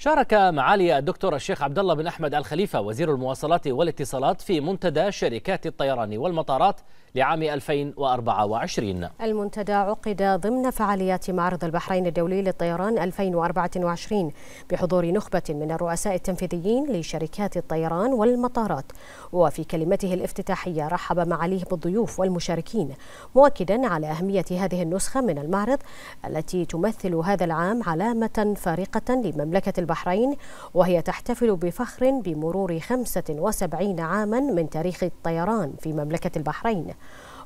شارك معالي الدكتور الشيخ عبد الله بن احمد الخليفه وزير المواصلات والاتصالات في منتدى شركات الطيران والمطارات لعام 2024 المنتدى عقد ضمن فعاليات معرض البحرين الدولي للطيران 2024 بحضور نخبة من الرؤساء التنفيذيين لشركات الطيران والمطارات وفي كلمته الافتتاحية رحب معاليه بالضيوف والمشاركين مؤكدا على أهمية هذه النسخة من المعرض التي تمثل هذا العام علامة فارقة لمملكة البحرين وهي تحتفل بفخر بمرور 75 عاما من تاريخ الطيران في مملكة البحرين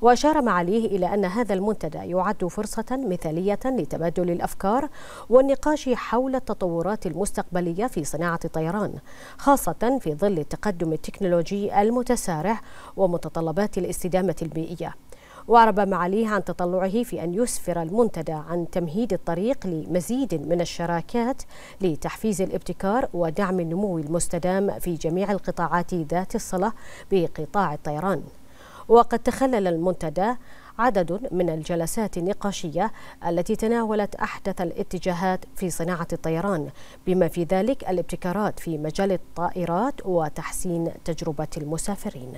وأشار معاليه إلى أن هذا المنتدى يعد فرصة مثالية لتبادل الأفكار والنقاش حول التطورات المستقبلية في صناعة الطيران خاصة في ظل التقدم التكنولوجي المتسارع ومتطلبات الاستدامة البيئية وأعرب معاليه عن تطلعه في أن يسفر المنتدى عن تمهيد الطريق لمزيد من الشراكات لتحفيز الابتكار ودعم النمو المستدام في جميع القطاعات ذات الصلة بقطاع الطيران وقد تخلل المنتدى عدد من الجلسات النقاشية التي تناولت أحدث الاتجاهات في صناعة الطيران بما في ذلك الابتكارات في مجال الطائرات وتحسين تجربة المسافرين